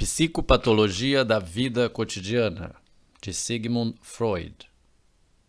Psicopatologia da Vida Cotidiana, de Sigmund Freud.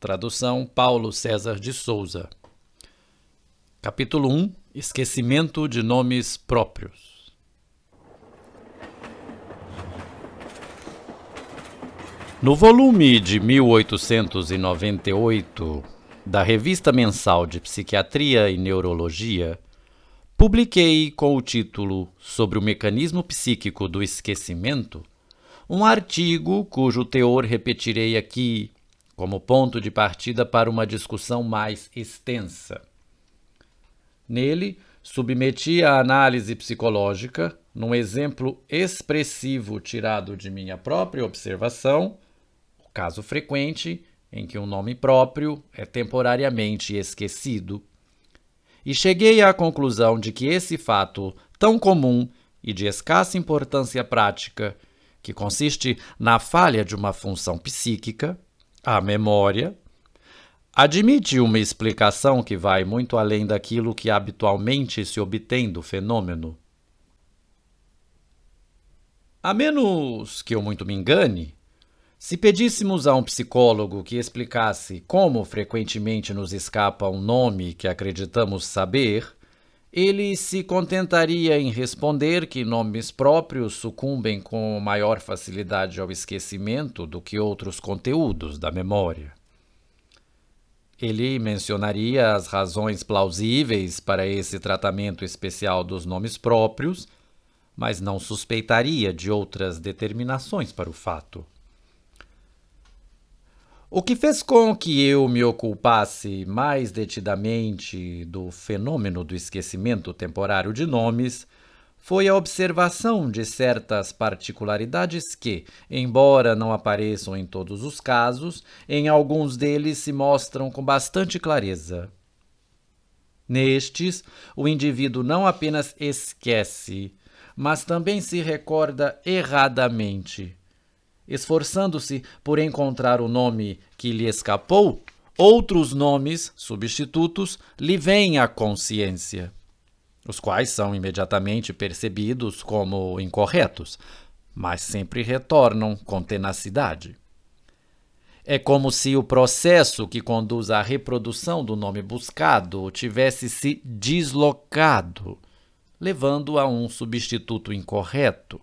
Tradução Paulo César de Souza. Capítulo 1 Esquecimento de nomes próprios. No volume de 1898 da Revista Mensal de Psiquiatria e Neurologia, publiquei com o título Sobre o Mecanismo Psíquico do Esquecimento um artigo cujo teor repetirei aqui como ponto de partida para uma discussão mais extensa. Nele, submeti a análise psicológica, num exemplo expressivo tirado de minha própria observação, o caso frequente em que um nome próprio é temporariamente esquecido e cheguei à conclusão de que esse fato, tão comum e de escassa importância prática, que consiste na falha de uma função psíquica, a memória, admite uma explicação que vai muito além daquilo que habitualmente se obtém do fenômeno. A menos que eu muito me engane, se pedíssemos a um psicólogo que explicasse como frequentemente nos escapa um nome que acreditamos saber, ele se contentaria em responder que nomes próprios sucumbem com maior facilidade ao esquecimento do que outros conteúdos da memória. Ele mencionaria as razões plausíveis para esse tratamento especial dos nomes próprios, mas não suspeitaria de outras determinações para o fato. O que fez com que eu me ocupasse mais detidamente do fenômeno do esquecimento temporário de nomes foi a observação de certas particularidades que, embora não apareçam em todos os casos, em alguns deles se mostram com bastante clareza. Nestes, o indivíduo não apenas esquece, mas também se recorda erradamente esforçando-se por encontrar o nome que lhe escapou, outros nomes, substitutos, lhe vêm à consciência, os quais são imediatamente percebidos como incorretos, mas sempre retornam com tenacidade. É como se o processo que conduz à reprodução do nome buscado tivesse se deslocado, levando a um substituto incorreto.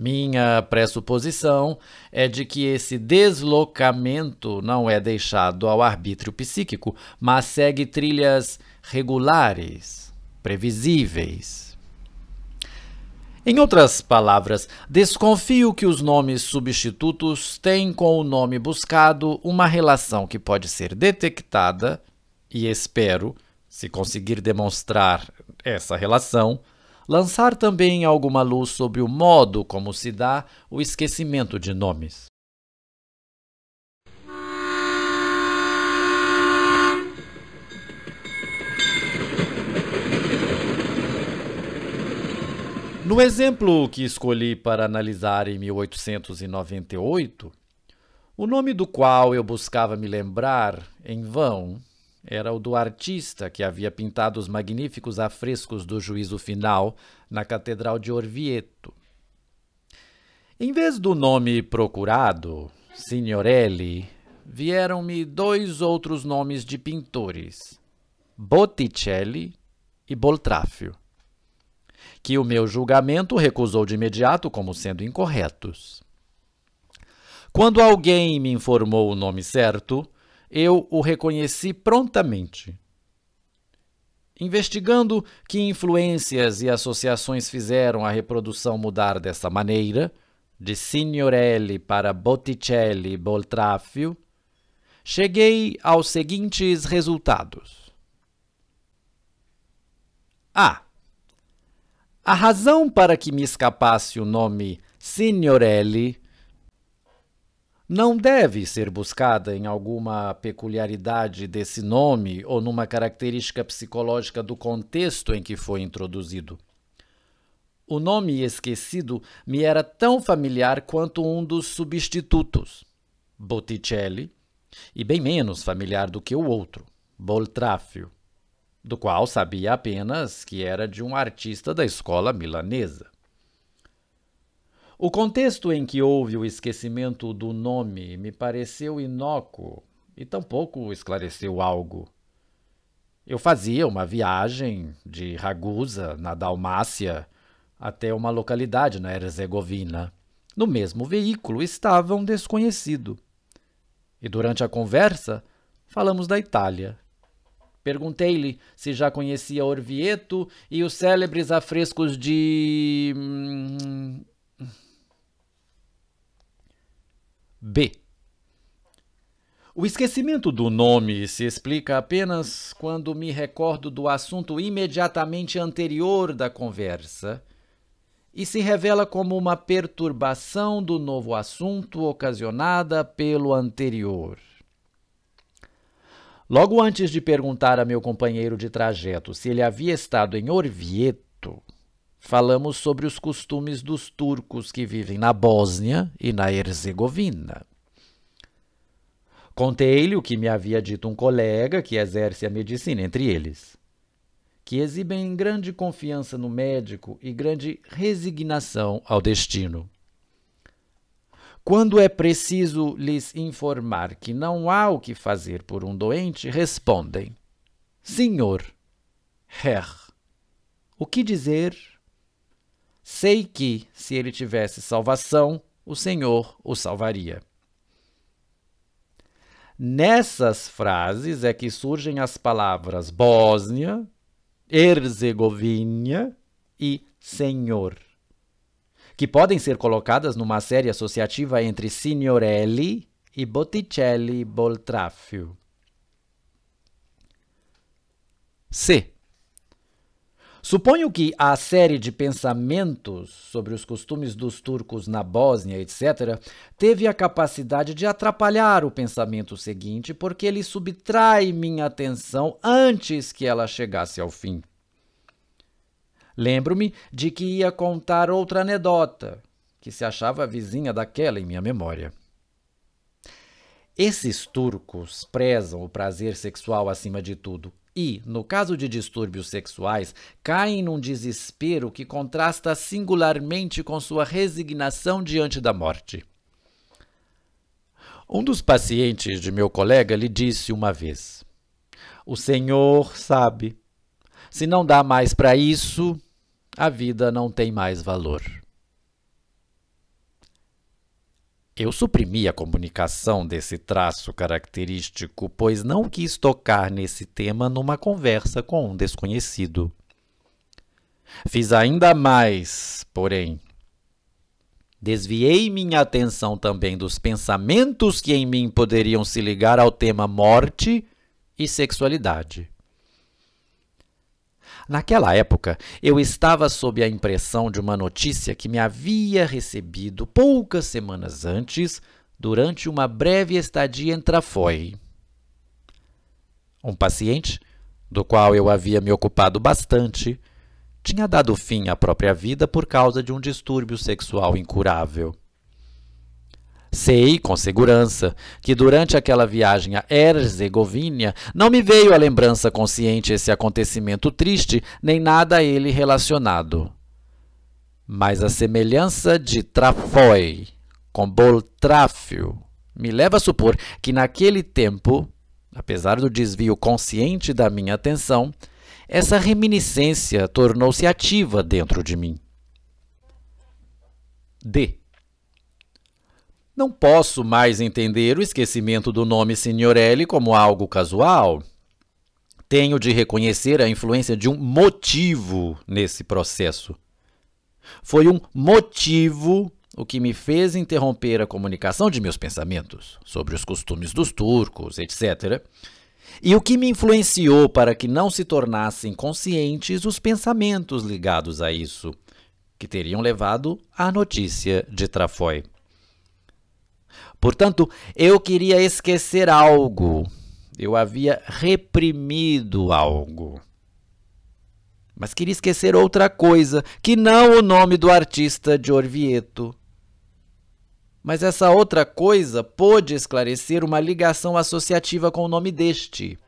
Minha pressuposição é de que esse deslocamento não é deixado ao arbítrio psíquico, mas segue trilhas regulares, previsíveis. Em outras palavras, desconfio que os nomes substitutos têm com o nome buscado uma relação que pode ser detectada, e espero, se conseguir demonstrar essa relação, lançar também alguma luz sobre o modo como se dá o esquecimento de nomes. No exemplo que escolhi para analisar em 1898, o nome do qual eu buscava me lembrar em vão era o do artista que havia pintado os magníficos afrescos do Juízo Final na Catedral de Orvieto. Em vez do nome procurado, Signorelli, vieram-me dois outros nomes de pintores, Botticelli e Boltráfio, que o meu julgamento recusou de imediato como sendo incorretos. Quando alguém me informou o nome certo, eu o reconheci prontamente. Investigando que influências e associações fizeram a reprodução mudar dessa maneira, de Signorelli para Botticelli e Boltraffio, cheguei aos seguintes resultados. A. A razão para que me escapasse o nome Signorelli não deve ser buscada em alguma peculiaridade desse nome ou numa característica psicológica do contexto em que foi introduzido. O nome esquecido me era tão familiar quanto um dos substitutos, Botticelli, e bem menos familiar do que o outro, Boltráfio, do qual sabia apenas que era de um artista da escola milanesa. O contexto em que houve o esquecimento do nome me pareceu inócuo e tampouco esclareceu algo. Eu fazia uma viagem de Ragusa, na Dalmácia, até uma localidade na Herzegovina. No mesmo veículo estava um desconhecido. E durante a conversa, falamos da Itália. Perguntei-lhe se já conhecia Orvieto e os célebres afrescos de. Hum, B. O esquecimento do nome se explica apenas quando me recordo do assunto imediatamente anterior da conversa e se revela como uma perturbação do novo assunto ocasionada pelo anterior. Logo antes de perguntar a meu companheiro de trajeto se ele havia estado em Orvieto, falamos sobre os costumes dos turcos que vivem na Bósnia e na Herzegovina. Contei-lhe o que me havia dito um colega que exerce a medicina entre eles, que exibem grande confiança no médico e grande resignação ao destino. Quando é preciso lhes informar que não há o que fazer por um doente, respondem: Senhor, Herr, o que dizer Sei que, se ele tivesse salvação, o Senhor o salvaria. Nessas frases é que surgem as palavras Bósnia, Herzegovina e Senhor, que podem ser colocadas numa série associativa entre Signorelli e Botticelli Boltraffio. C. Suponho que a série de pensamentos sobre os costumes dos turcos na Bósnia, etc., teve a capacidade de atrapalhar o pensamento seguinte, porque ele subtrai minha atenção antes que ela chegasse ao fim. Lembro-me de que ia contar outra anedota, que se achava vizinha daquela em minha memória. Esses turcos prezam o prazer sexual acima de tudo, e, no caso de distúrbios sexuais, caem num desespero que contrasta singularmente com sua resignação diante da morte. Um dos pacientes de meu colega lhe disse uma vez: O Senhor sabe. Se não dá mais para isso, a vida não tem mais valor. Eu suprimi a comunicação desse traço característico, pois não quis tocar nesse tema numa conversa com um desconhecido. Fiz ainda mais, porém. Desviei minha atenção também dos pensamentos que em mim poderiam se ligar ao tema morte e sexualidade. Naquela época, eu estava sob a impressão de uma notícia que me havia recebido poucas semanas antes, durante uma breve estadia em Trafoi. Um paciente, do qual eu havia me ocupado bastante, tinha dado fim à própria vida por causa de um distúrbio sexual incurável. Sei, com segurança, que durante aquela viagem a Herzegovina não me veio à lembrança consciente esse acontecimento triste, nem nada a ele relacionado. Mas a semelhança de Trafoi com Boltráfio me leva a supor que naquele tempo, apesar do desvio consciente da minha atenção, essa reminiscência tornou-se ativa dentro de mim. D. Não posso mais entender o esquecimento do nome Signorelli como algo casual. Tenho de reconhecer a influência de um motivo nesse processo. Foi um motivo o que me fez interromper a comunicação de meus pensamentos sobre os costumes dos turcos, etc. E o que me influenciou para que não se tornassem conscientes os pensamentos ligados a isso, que teriam levado à notícia de Trafói. Portanto, eu queria esquecer algo. Eu havia reprimido algo. Mas queria esquecer outra coisa, que não o nome do artista de Orvieto. Mas essa outra coisa pôde esclarecer uma ligação associativa com o nome deste.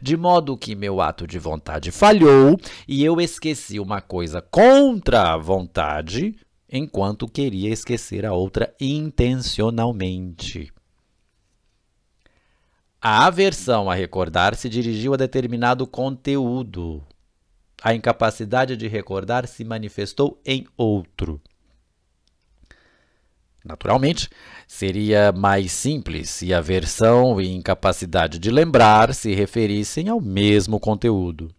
De modo que meu ato de vontade falhou e eu esqueci uma coisa contra a vontade enquanto queria esquecer a outra intencionalmente. A aversão a recordar se dirigiu a determinado conteúdo. A incapacidade de recordar se manifestou em outro. Naturalmente, seria mais simples se aversão e incapacidade de lembrar se referissem ao mesmo conteúdo.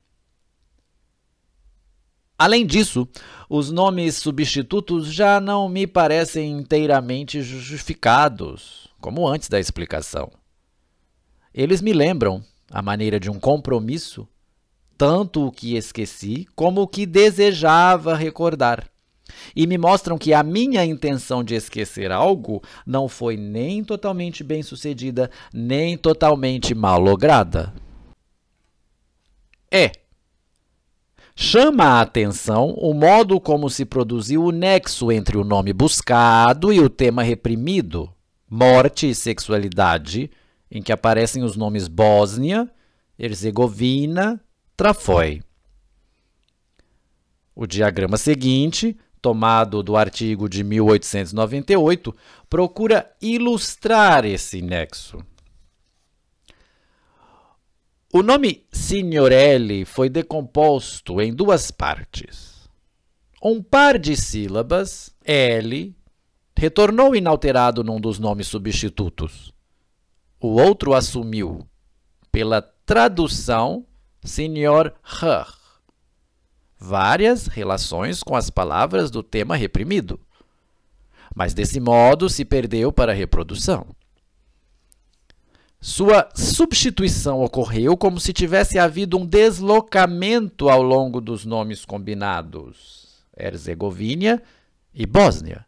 Além disso, os nomes substitutos já não me parecem inteiramente justificados, como antes da explicação. Eles me lembram, à maneira de um compromisso, tanto o que esqueci como o que desejava recordar. E me mostram que a minha intenção de esquecer algo não foi nem totalmente bem sucedida, nem totalmente mal-lograda. É, Chama a atenção o modo como se produziu o nexo entre o nome buscado e o tema reprimido, morte e sexualidade, em que aparecem os nomes Bósnia, Herzegovina, Trafoi. O diagrama seguinte, tomado do artigo de 1898, procura ilustrar esse nexo. O nome Signorelli foi decomposto em duas partes. Um par de sílabas, L, retornou inalterado num dos nomes substitutos. O outro assumiu, pela tradução, Sr. R. várias relações com as palavras do tema reprimido. Mas desse modo se perdeu para a reprodução. Sua substituição ocorreu como se tivesse havido um deslocamento ao longo dos nomes combinados, Herzegovínia e Bósnia,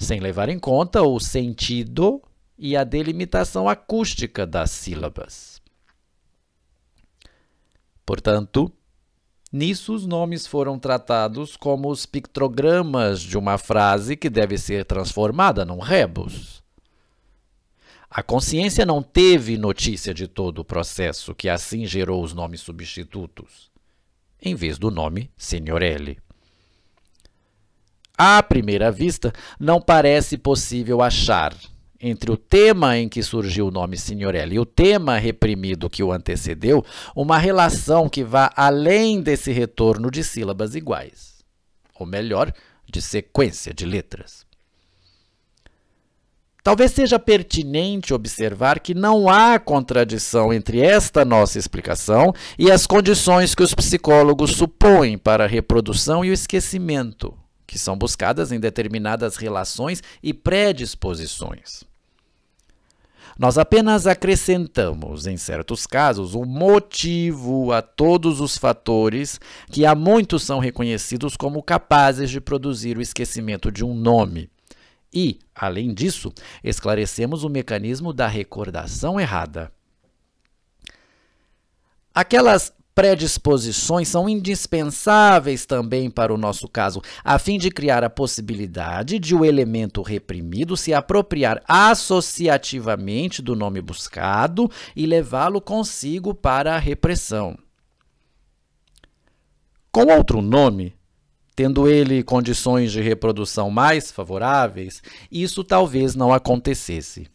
sem levar em conta o sentido e a delimitação acústica das sílabas. Portanto, nisso os nomes foram tratados como os pictogramas de uma frase que deve ser transformada num rebus. A consciência não teve notícia de todo o processo que assim gerou os nomes substitutos, em vez do nome Signorelli. À primeira vista, não parece possível achar entre o tema em que surgiu o nome Signorelli e o tema reprimido que o antecedeu, uma relação que vá além desse retorno de sílabas iguais, ou melhor, de sequência de letras. Talvez seja pertinente observar que não há contradição entre esta nossa explicação e as condições que os psicólogos supõem para a reprodução e o esquecimento, que são buscadas em determinadas relações e predisposições. Nós apenas acrescentamos, em certos casos, um motivo a todos os fatores que há muitos são reconhecidos como capazes de produzir o esquecimento de um nome e, além disso, esclarecemos o mecanismo da recordação errada. Aquelas predisposições são indispensáveis também para o nosso caso, a fim de criar a possibilidade de o elemento reprimido se apropriar associativamente do nome buscado e levá-lo consigo para a repressão. Com outro nome, tendo ele condições de reprodução mais favoráveis, isso talvez não acontecesse.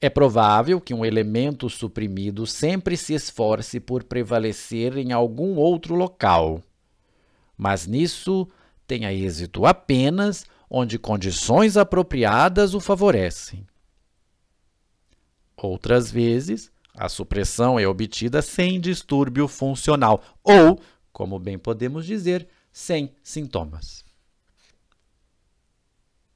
É provável que um elemento suprimido sempre se esforce por prevalecer em algum outro local, mas nisso tenha êxito apenas onde condições apropriadas o favorecem. Outras vezes, a supressão é obtida sem distúrbio funcional ou como bem podemos dizer, sem sintomas.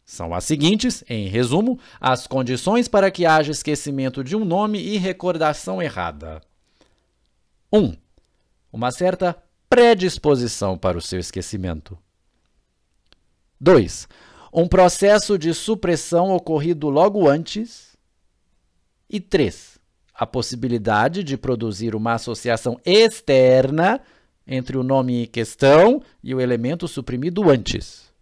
São as seguintes, em resumo, as condições para que haja esquecimento de um nome e recordação errada. 1. Um, uma certa predisposição para o seu esquecimento. 2. Um processo de supressão ocorrido logo antes. E 3. A possibilidade de produzir uma associação externa entre o nome em questão e o elemento suprimido antes.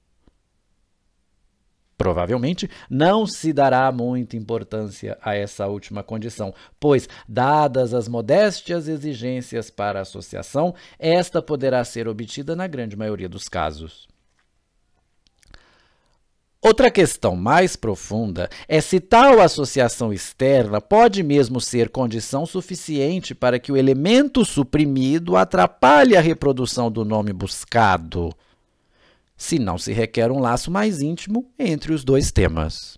Provavelmente não se dará muita importância a essa última condição, pois, dadas as modestas exigências para associação, esta poderá ser obtida na grande maioria dos casos. Outra questão mais profunda é se tal associação externa pode mesmo ser condição suficiente para que o elemento suprimido atrapalhe a reprodução do nome buscado, se não se requer um laço mais íntimo entre os dois temas.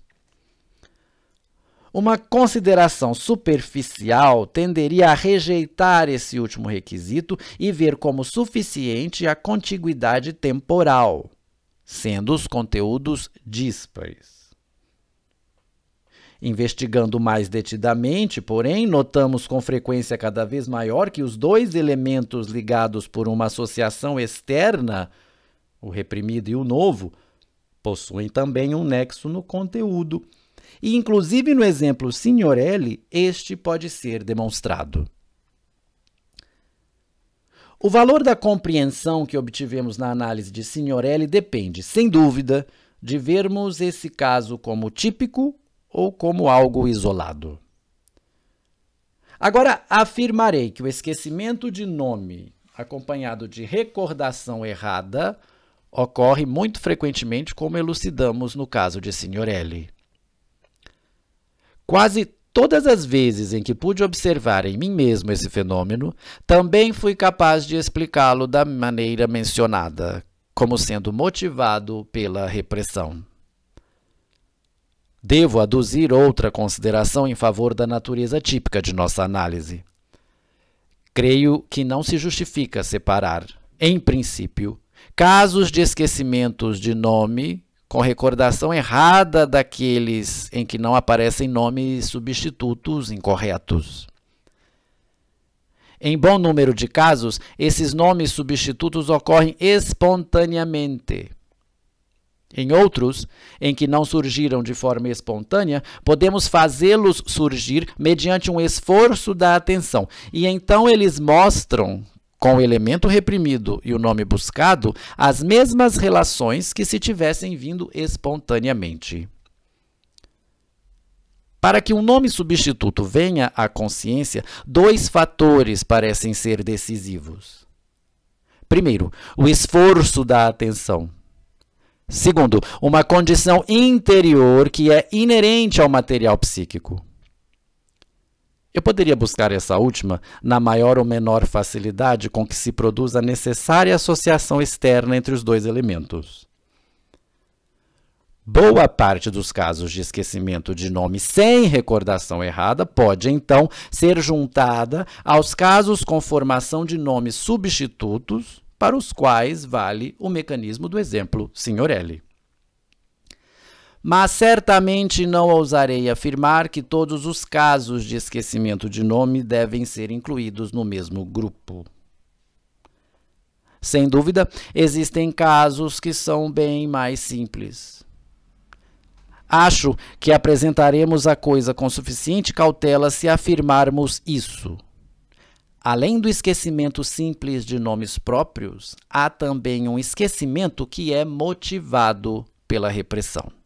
Uma consideração superficial tenderia a rejeitar esse último requisito e ver como suficiente a contiguidade temporal sendo os conteúdos díspares. Investigando mais detidamente, porém, notamos com frequência cada vez maior que os dois elementos ligados por uma associação externa, o reprimido e o novo, possuem também um nexo no conteúdo. E, inclusive, no exemplo Signorelli, este pode ser demonstrado. O valor da compreensão que obtivemos na análise de Signorelli depende, sem dúvida, de vermos esse caso como típico ou como algo isolado. Agora, afirmarei que o esquecimento de nome acompanhado de recordação errada ocorre muito frequentemente, como elucidamos no caso de Signorelli. Quase Todas as vezes em que pude observar em mim mesmo esse fenômeno, também fui capaz de explicá-lo da maneira mencionada, como sendo motivado pela repressão. Devo aduzir outra consideração em favor da natureza típica de nossa análise. Creio que não se justifica separar, em princípio, casos de esquecimentos de nome com recordação errada daqueles em que não aparecem nomes substitutos incorretos. Em bom número de casos, esses nomes substitutos ocorrem espontaneamente. Em outros, em que não surgiram de forma espontânea, podemos fazê-los surgir mediante um esforço da atenção, e então eles mostram com o elemento reprimido e o nome buscado as mesmas relações que se tivessem vindo espontaneamente. Para que um nome substituto venha à consciência, dois fatores parecem ser decisivos. Primeiro, o esforço da atenção. Segundo, uma condição interior que é inerente ao material psíquico. Eu poderia buscar essa última na maior ou menor facilidade com que se produz a necessária associação externa entre os dois elementos. Boa parte dos casos de esquecimento de nome sem recordação errada pode, então, ser juntada aos casos com formação de nomes substitutos para os quais vale o mecanismo do exemplo L mas certamente não ousarei afirmar que todos os casos de esquecimento de nome devem ser incluídos no mesmo grupo. Sem dúvida, existem casos que são bem mais simples. Acho que apresentaremos a coisa com suficiente cautela se afirmarmos isso. Além do esquecimento simples de nomes próprios, há também um esquecimento que é motivado pela repressão.